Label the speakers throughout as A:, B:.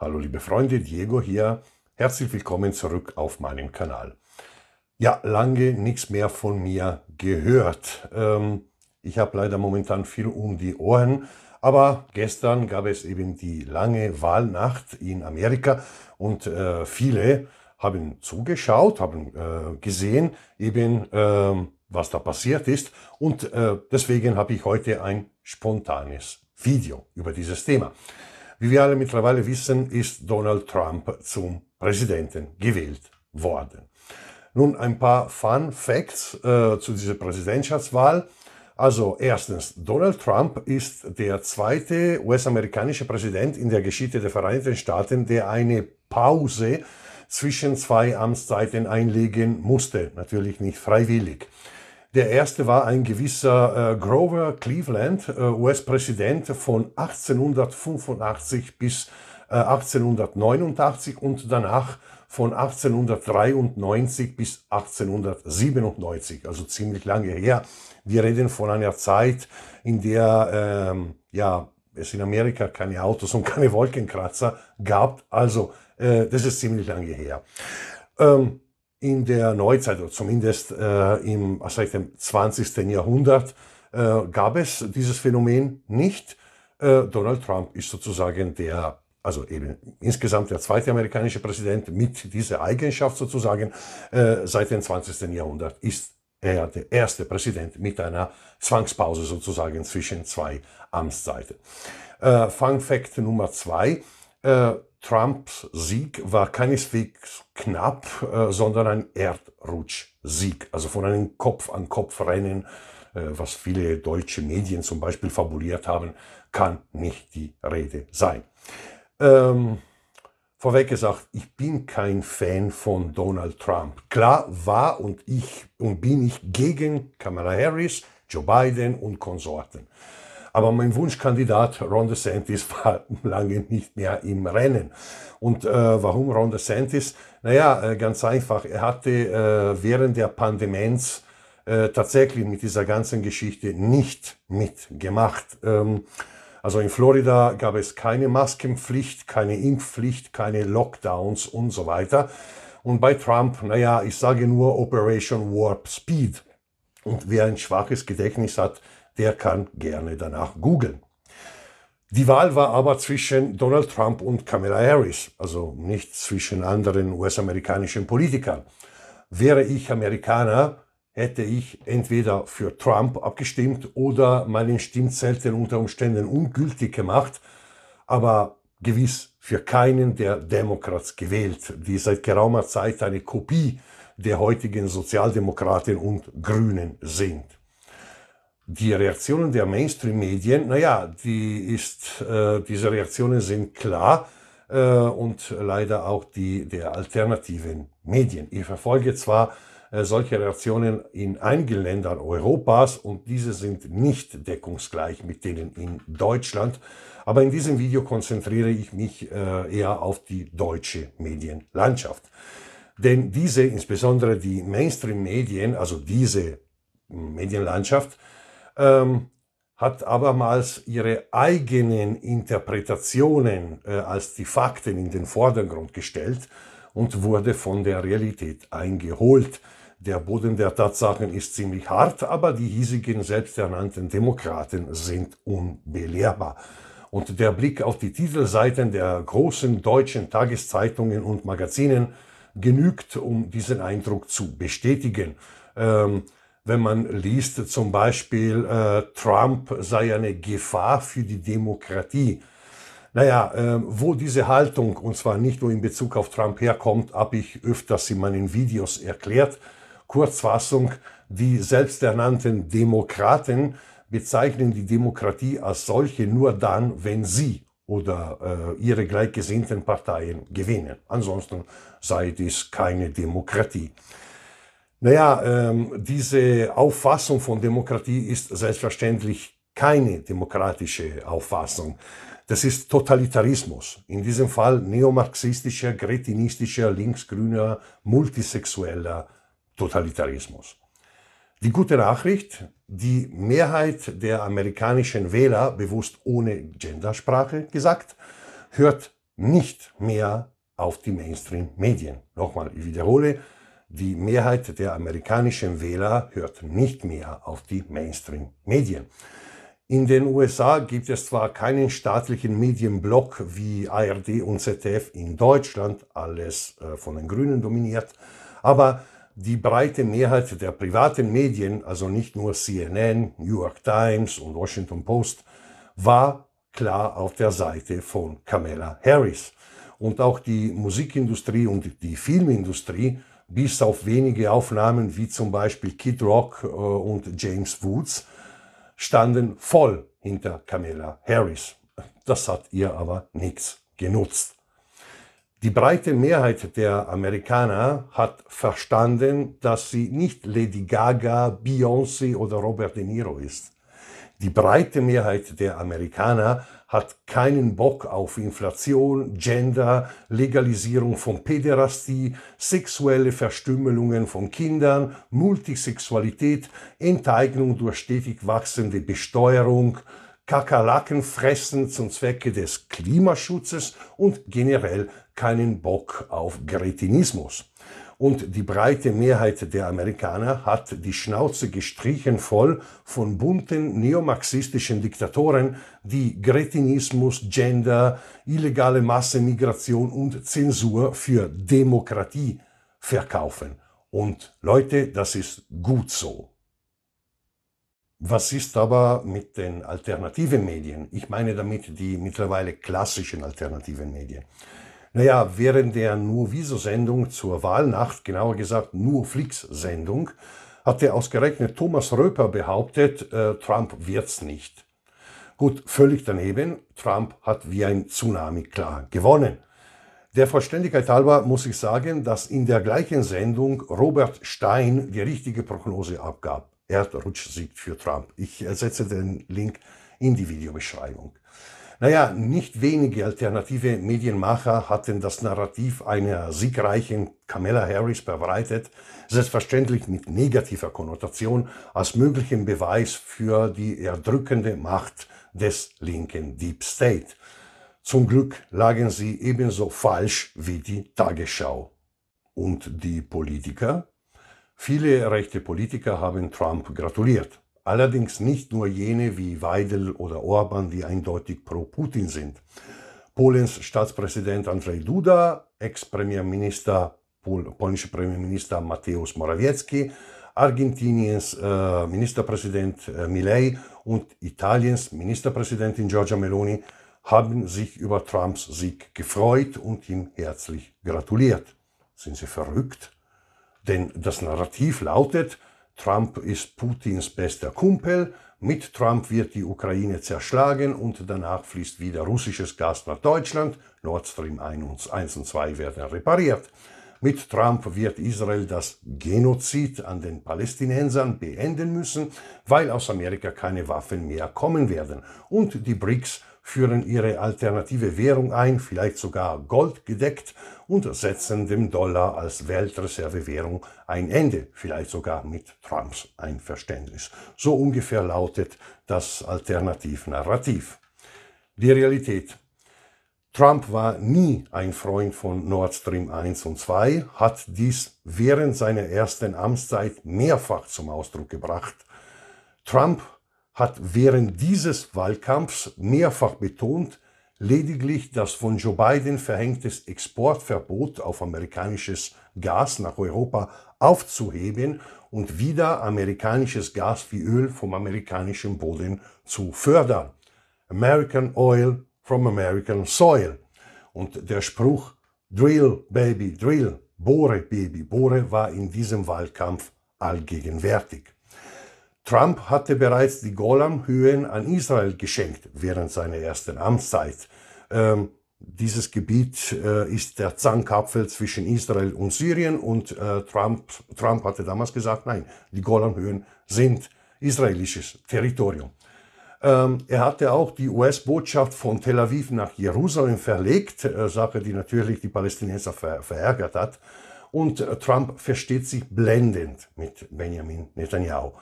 A: Hallo liebe Freunde, Diego hier. Herzlich willkommen zurück auf meinem Kanal. Ja, lange nichts mehr von mir gehört. Ähm, ich habe leider momentan viel um die Ohren, aber gestern gab es eben die lange Wahlnacht in Amerika und äh, viele haben zugeschaut, haben äh, gesehen eben, äh, was da passiert ist und äh, deswegen habe ich heute ein spontanes Video über dieses Thema. Wie wir alle mittlerweile wissen, ist Donald Trump zum Präsidenten gewählt worden. Nun ein paar Fun Facts äh, zu dieser Präsidentschaftswahl. Also erstens, Donald Trump ist der zweite US-amerikanische Präsident in der Geschichte der Vereinigten Staaten, der eine Pause zwischen zwei Amtszeiten einlegen musste. Natürlich nicht freiwillig. Der erste war ein gewisser äh, Grover Cleveland, äh, US-Präsident von 1885 bis äh, 1889 und danach von 1893 bis 1897, also ziemlich lange her. Wir reden von einer Zeit, in der ähm, ja, es in Amerika keine Autos und keine Wolkenkratzer gab. Also, äh, das ist ziemlich lange her. Ähm, in der Neuzeit, oder zumindest äh, im also dem 20. Jahrhundert, äh, gab es dieses Phänomen nicht. Äh, Donald Trump ist sozusagen der, also eben insgesamt der zweite amerikanische Präsident mit dieser Eigenschaft sozusagen. Äh, seit dem 20. Jahrhundert ist er der erste Präsident mit einer Zwangspause sozusagen zwischen zwei Amtszeiten. Äh, Fun Fact Nummer zwei äh, Trumps Sieg war keineswegs knapp, äh, sondern ein Erdrutschsieg, also von einem Kopf-an-Kopf-Rennen, äh, was viele deutsche Medien zum Beispiel fabuliert haben, kann nicht die Rede sein. Ähm, vorweg gesagt, ich bin kein Fan von Donald Trump. Klar war und ich und bin ich gegen Kamala Harris, Joe Biden und Konsorten. Aber mein Wunschkandidat Ron DeSantis war lange nicht mehr im Rennen. Und äh, warum Ron DeSantis? Naja, äh, ganz einfach. Er hatte äh, während der Pandemenz äh, tatsächlich mit dieser ganzen Geschichte nicht mitgemacht. Ähm, also in Florida gab es keine Maskenpflicht, keine Impfpflicht, keine Lockdowns und so weiter. Und bei Trump, naja, ich sage nur Operation Warp Speed. Und wer ein schwaches Gedächtnis hat, der kann gerne danach googeln. Die Wahl war aber zwischen Donald Trump und Kamala Harris, also nicht zwischen anderen US-amerikanischen Politikern. Wäre ich Amerikaner, hätte ich entweder für Trump abgestimmt oder meinen Stimmzettel unter Umständen ungültig gemacht, aber gewiss für keinen der Demokrats gewählt, die seit geraumer Zeit eine Kopie der heutigen Sozialdemokraten und Grünen sind die Reaktionen der Mainstream-Medien, naja, die ist, äh, diese Reaktionen sind klar äh, und leider auch die der alternativen Medien. Ich verfolge zwar äh, solche Reaktionen in einigen Ländern Europas und diese sind nicht deckungsgleich mit denen in Deutschland, aber in diesem Video konzentriere ich mich äh, eher auf die deutsche Medienlandschaft. Denn diese, insbesondere die Mainstream-Medien, also diese Medienlandschaft, ähm, hat abermals ihre eigenen Interpretationen äh, als die Fakten in den Vordergrund gestellt und wurde von der Realität eingeholt. Der Boden der Tatsachen ist ziemlich hart, aber die hiesigen selbsternannten Demokraten sind unbelehrbar. Und der Blick auf die Titelseiten der großen deutschen Tageszeitungen und Magazinen genügt, um diesen Eindruck zu bestätigen. Ähm, wenn man liest zum Beispiel, äh, Trump sei eine Gefahr für die Demokratie. Naja, äh, wo diese Haltung, und zwar nicht nur in Bezug auf Trump herkommt, habe ich öfters in meinen Videos erklärt. Kurzfassung, die selbsternannten Demokraten bezeichnen die Demokratie als solche nur dann, wenn sie oder äh, ihre gleichgesinnten Parteien gewinnen. Ansonsten sei dies keine Demokratie. Naja, ähm, diese Auffassung von Demokratie ist selbstverständlich keine demokratische Auffassung. Das ist Totalitarismus, in diesem Fall neomarxistischer, gretinistischer, linksgrüner, multisexueller Totalitarismus. Die gute Nachricht, die Mehrheit der amerikanischen Wähler, bewusst ohne Gendersprache gesagt, hört nicht mehr auf die Mainstream-Medien. Nochmal, ich wiederhole, die Mehrheit der amerikanischen Wähler hört nicht mehr auf die Mainstream-Medien. In den USA gibt es zwar keinen staatlichen Medienblock wie ARD und ZDF in Deutschland, alles äh, von den Grünen dominiert, aber die breite Mehrheit der privaten Medien, also nicht nur CNN, New York Times und Washington Post, war klar auf der Seite von Kamala Harris. Und auch die Musikindustrie und die Filmindustrie bis auf wenige Aufnahmen wie zum Beispiel Kid Rock äh, und James Woods standen voll hinter Camilla Harris. Das hat ihr aber nichts genutzt. Die breite Mehrheit der Amerikaner hat verstanden, dass sie nicht Lady Gaga, Beyoncé oder Robert De Niro ist. Die breite Mehrheit der Amerikaner hat keinen Bock auf Inflation, Gender, Legalisierung von Päderastie, sexuelle Verstümmelungen von Kindern, Multisexualität, Enteignung durch stetig wachsende Besteuerung, Kakerlaken fressen zum Zwecke des Klimaschutzes und generell keinen Bock auf Gretinismus. Und die breite Mehrheit der Amerikaner hat die Schnauze gestrichen voll von bunten neomarxistischen Diktatoren, die Gretinismus, Gender, illegale Massenmigration und Zensur für Demokratie verkaufen. Und Leute, das ist gut so. Was ist aber mit den alternativen Medien? Ich meine damit die mittlerweile klassischen alternativen Medien. Naja, während der Nur-Wieso-Sendung zur Wahlnacht, genauer gesagt Nur-Flix-Sendung, hat der ausgerechnet Thomas Röper behauptet, äh, Trump wird's nicht. Gut, völlig daneben, Trump hat wie ein Tsunami klar gewonnen. Der Vollständigkeit halber muss ich sagen, dass in der gleichen Sendung Robert Stein die richtige Prognose abgab. Erdrutschsieg für Trump. Ich ersetze äh, den Link in die Videobeschreibung. Naja, nicht wenige alternative Medienmacher hatten das Narrativ einer siegreichen Kamala Harris verbreitet, selbstverständlich mit negativer Konnotation, als möglichen Beweis für die erdrückende Macht des linken Deep State. Zum Glück lagen sie ebenso falsch wie die Tagesschau. Und die Politiker? Viele rechte Politiker haben Trump gratuliert. Allerdings nicht nur jene wie Weidel oder Orban, die eindeutig pro-Putin sind. Polens Staatspräsident Andrzej Duda, Ex-Premierminister, Pol polnischer Premierminister Mateusz Morawiecki, Argentiniens äh, Ministerpräsident äh, Milei und Italiens Ministerpräsidentin Giorgia Meloni haben sich über Trumps Sieg gefreut und ihm herzlich gratuliert. Sind sie verrückt? Denn das Narrativ lautet, Trump ist Putins bester Kumpel, mit Trump wird die Ukraine zerschlagen und danach fließt wieder russisches Gas nach Deutschland, Nord Stream 1 und 2 werden repariert. Mit Trump wird Israel das Genozid an den Palästinensern beenden müssen, weil aus Amerika keine Waffen mehr kommen werden. Und die BRICS führen ihre alternative Währung ein, vielleicht sogar Gold gedeckt, und setzen dem Dollar als Weltreservewährung ein Ende, vielleicht sogar mit Trumps Einverständnis. So ungefähr lautet das Alternativnarrativ. Die Realität. Trump war nie ein Freund von Nord Stream 1 und 2, hat dies während seiner ersten Amtszeit mehrfach zum Ausdruck gebracht. Trump hat während dieses Wahlkampfs mehrfach betont, lediglich das von Joe Biden verhängtes Exportverbot auf amerikanisches Gas nach Europa aufzuheben und wieder amerikanisches Gas wie Öl vom amerikanischen Boden zu fördern. American Oil from American Soil. Und der Spruch Drill, Baby, Drill, Bohre, Baby, Bohre war in diesem Wahlkampf allgegenwärtig. Trump hatte bereits die Golanhöhen an Israel geschenkt während seiner ersten Amtszeit. Ähm, dieses Gebiet äh, ist der Zankapfel zwischen Israel und Syrien und äh, Trump, Trump hatte damals gesagt, nein, die Golanhöhen sind israelisches Territorium. Ähm, er hatte auch die US-Botschaft von Tel Aviv nach Jerusalem verlegt, äh, Sache, die natürlich die Palästinenser ver verärgert hat. Und äh, Trump versteht sich blendend mit Benjamin Netanyahu.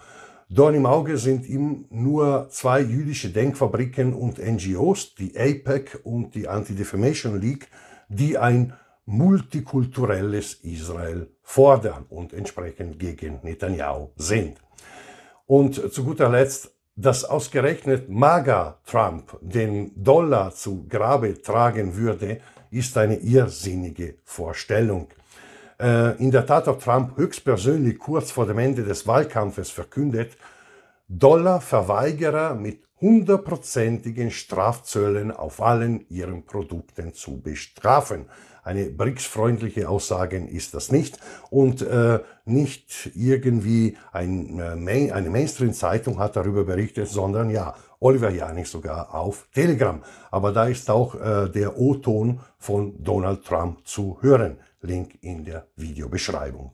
A: Dorn im Auge sind ihm nur zwei jüdische Denkfabriken und NGOs, die APEC und die Anti-Defamation League, die ein multikulturelles Israel fordern und entsprechend gegen Netanyahu sind. Und zu guter Letzt, dass ausgerechnet MAGA Trump den Dollar zu Grabe tragen würde, ist eine irrsinnige Vorstellung. Äh, in der Tat hat Trump höchstpersönlich kurz vor dem Ende des Wahlkampfes verkündet, Dollarverweigerer mit hundertprozentigen Strafzöllen auf allen ihren Produkten zu bestrafen. Eine BRICS-freundliche Aussage ist das nicht und äh, nicht irgendwie ein, äh, eine Mainstream-Zeitung hat darüber berichtet, sondern ja, Oliver Janik sogar auf Telegram. Aber da ist auch äh, der O-Ton von Donald Trump zu hören. Link in der Videobeschreibung.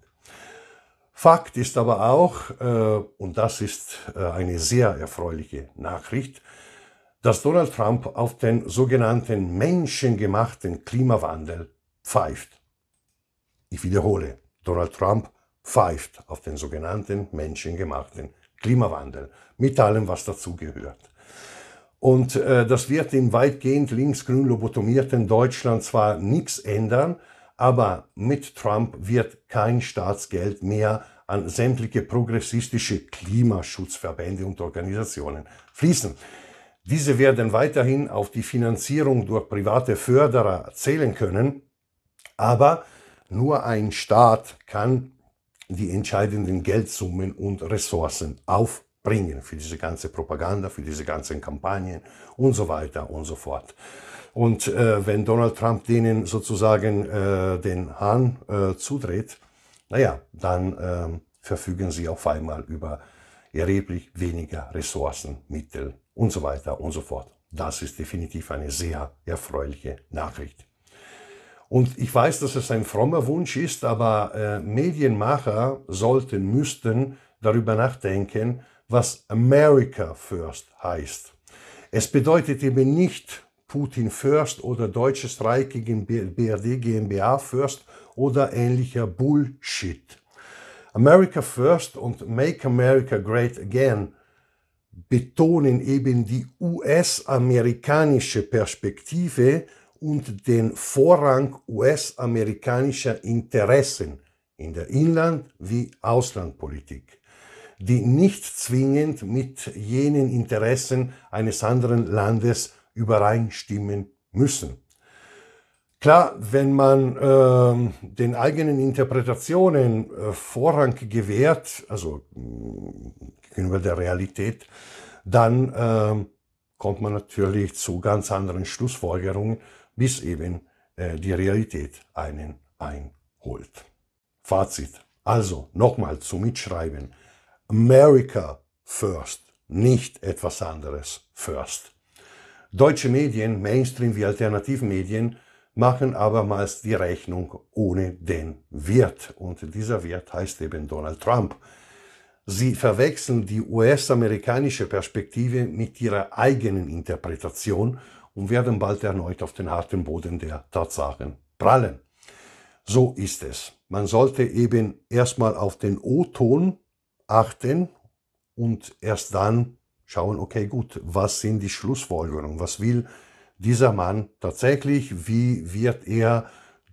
A: Fakt ist aber auch, äh, und das ist äh, eine sehr erfreuliche Nachricht, dass Donald Trump auf den sogenannten menschengemachten Klimawandel pfeift. Ich wiederhole, Donald Trump pfeift auf den sogenannten menschengemachten Klimawandel mit allem, was dazugehört. Und äh, das wird im weitgehend linksgrün lobotomierten Deutschland zwar nichts ändern, aber mit Trump wird kein Staatsgeld mehr an sämtliche progressistische Klimaschutzverbände und Organisationen fließen. Diese werden weiterhin auf die Finanzierung durch private Förderer zählen können, aber nur ein Staat kann die entscheidenden Geldsummen und Ressourcen aufbringen für diese ganze Propaganda, für diese ganzen Kampagnen und so weiter und so fort. Und äh, wenn Donald Trump denen sozusagen äh, den Hahn äh, zudreht, naja, dann ähm, verfügen sie auf einmal über erheblich weniger Ressourcen, Mittel und so weiter und so fort. Das ist definitiv eine sehr erfreuliche Nachricht. Und ich weiß, dass es ein frommer Wunsch ist, aber äh, Medienmacher sollten, müssten darüber nachdenken, was America First heißt. Es bedeutet eben nicht Putin First oder Deutsche Streik gegen BRD GmbH First oder ähnlicher Bullshit. America First und Make America Great Again betonen eben die US-amerikanische Perspektive und den Vorrang US-amerikanischer Interessen in der Inland- wie Auslandpolitik, die nicht zwingend mit jenen Interessen eines anderen Landes übereinstimmen müssen. Klar, wenn man ähm, den eigenen Interpretationen äh, Vorrang gewährt, also mm, gegenüber der Realität, dann ähm, kommt man natürlich zu ganz anderen Schlussfolgerungen, bis eben äh, die Realität einen einholt. Fazit. Also nochmal zum Mitschreiben. America first, nicht etwas anderes first. Deutsche Medien, Mainstream wie Alternativmedien, machen abermals die Rechnung ohne den Wirt. Und dieser Wirt heißt eben Donald Trump. Sie verwechseln die US-amerikanische Perspektive mit ihrer eigenen Interpretation und werden bald erneut auf den harten Boden der Tatsachen prallen. So ist es. Man sollte eben erstmal auf den O-Ton achten und erst dann schauen, okay, gut, was sind die Schlussfolgerungen? Was will dieser Mann tatsächlich? Wie wird er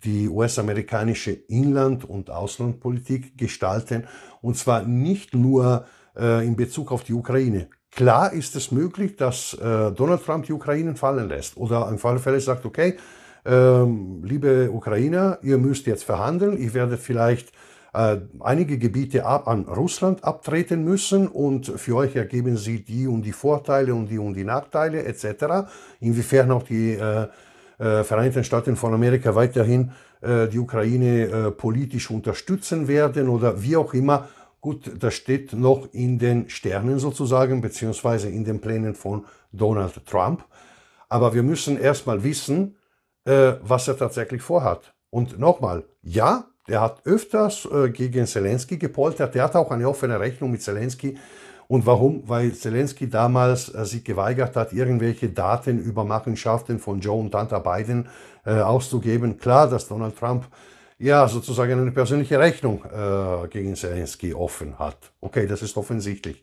A: die US-amerikanische Inland- und Auslandpolitik gestalten? Und zwar nicht nur äh, in Bezug auf die Ukraine. Klar ist es möglich, dass äh, Donald Trump die Ukraine fallen lässt oder im Fall sagt, okay, ähm, liebe Ukrainer, ihr müsst jetzt verhandeln, ich werde vielleicht äh, einige Gebiete ab, an Russland abtreten müssen und für euch ergeben sie die und die Vorteile und die und die Nachteile etc. Inwiefern auch die äh, äh, Vereinigten Staaten von Amerika weiterhin äh, die Ukraine äh, politisch unterstützen werden oder wie auch immer. Gut, das steht noch in den Sternen sozusagen, beziehungsweise in den Plänen von Donald Trump. Aber wir müssen erstmal wissen, was er tatsächlich vorhat. Und nochmal, ja, der hat öfters äh, gegen Zelensky gepoltert. Der hat auch eine offene Rechnung mit Zelensky. Und warum? Weil Zelensky damals äh, sich geweigert hat, irgendwelche Daten über Machenschaften von Joe und Tante Biden äh, auszugeben. Klar, dass Donald Trump ja sozusagen eine persönliche Rechnung äh, gegen Zelensky offen hat. Okay, das ist offensichtlich.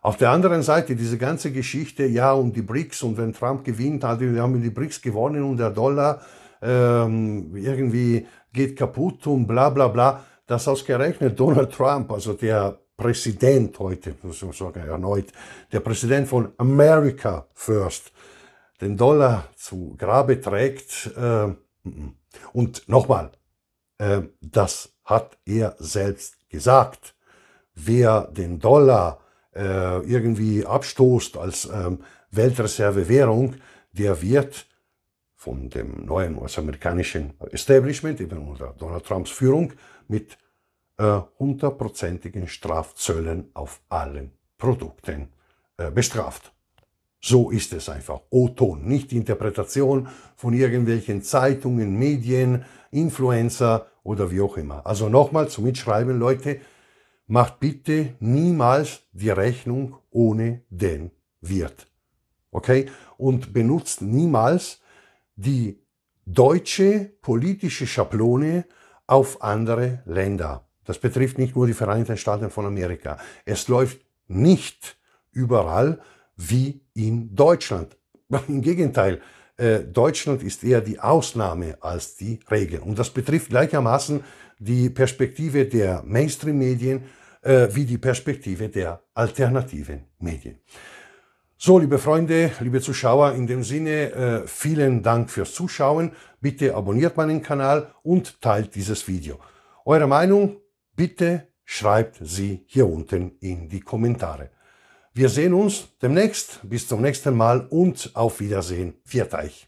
A: Auf der anderen Seite, diese ganze Geschichte, ja, und die BRICS und wenn Trump gewinnt, also wir haben die BRICS gewonnen und der Dollar ähm, irgendwie geht kaputt und bla bla bla, Das ausgerechnet Donald Trump, also der Präsident heute, muss ich sagen erneut, der Präsident von America First, den Dollar zu Grabe trägt. Äh, und nochmal, äh, das hat er selbst gesagt. Wer den Dollar äh, irgendwie abstoßt als ähm, Weltreservewährung, der wird von dem neuen US-amerikanischen Establishment, eben unter Donald Trumps Führung, mit äh, hundertprozentigen äh, Strafzöllen auf allen Produkten äh, bestraft. So ist es einfach. O-Ton, nicht Interpretation von irgendwelchen Zeitungen, Medien, Influencer oder wie auch immer. Also nochmal zum Mitschreiben, Leute, macht bitte niemals die Rechnung ohne den Wirt. Okay? Und benutzt niemals die deutsche politische Schablone auf andere Länder. Das betrifft nicht nur die Vereinigten Staaten von Amerika. Es läuft nicht überall wie in Deutschland. Im Gegenteil, äh, Deutschland ist eher die Ausnahme als die Regel. Und das betrifft gleichermaßen die Perspektive der Mainstream-Medien äh, wie die Perspektive der alternativen Medien. So, liebe Freunde, liebe Zuschauer, in dem Sinne, äh, vielen Dank fürs Zuschauen. Bitte abonniert meinen Kanal und teilt dieses Video. Eure Meinung, bitte schreibt sie hier unten in die Kommentare. Wir sehen uns demnächst, bis zum nächsten Mal und auf Wiedersehen. viert euch.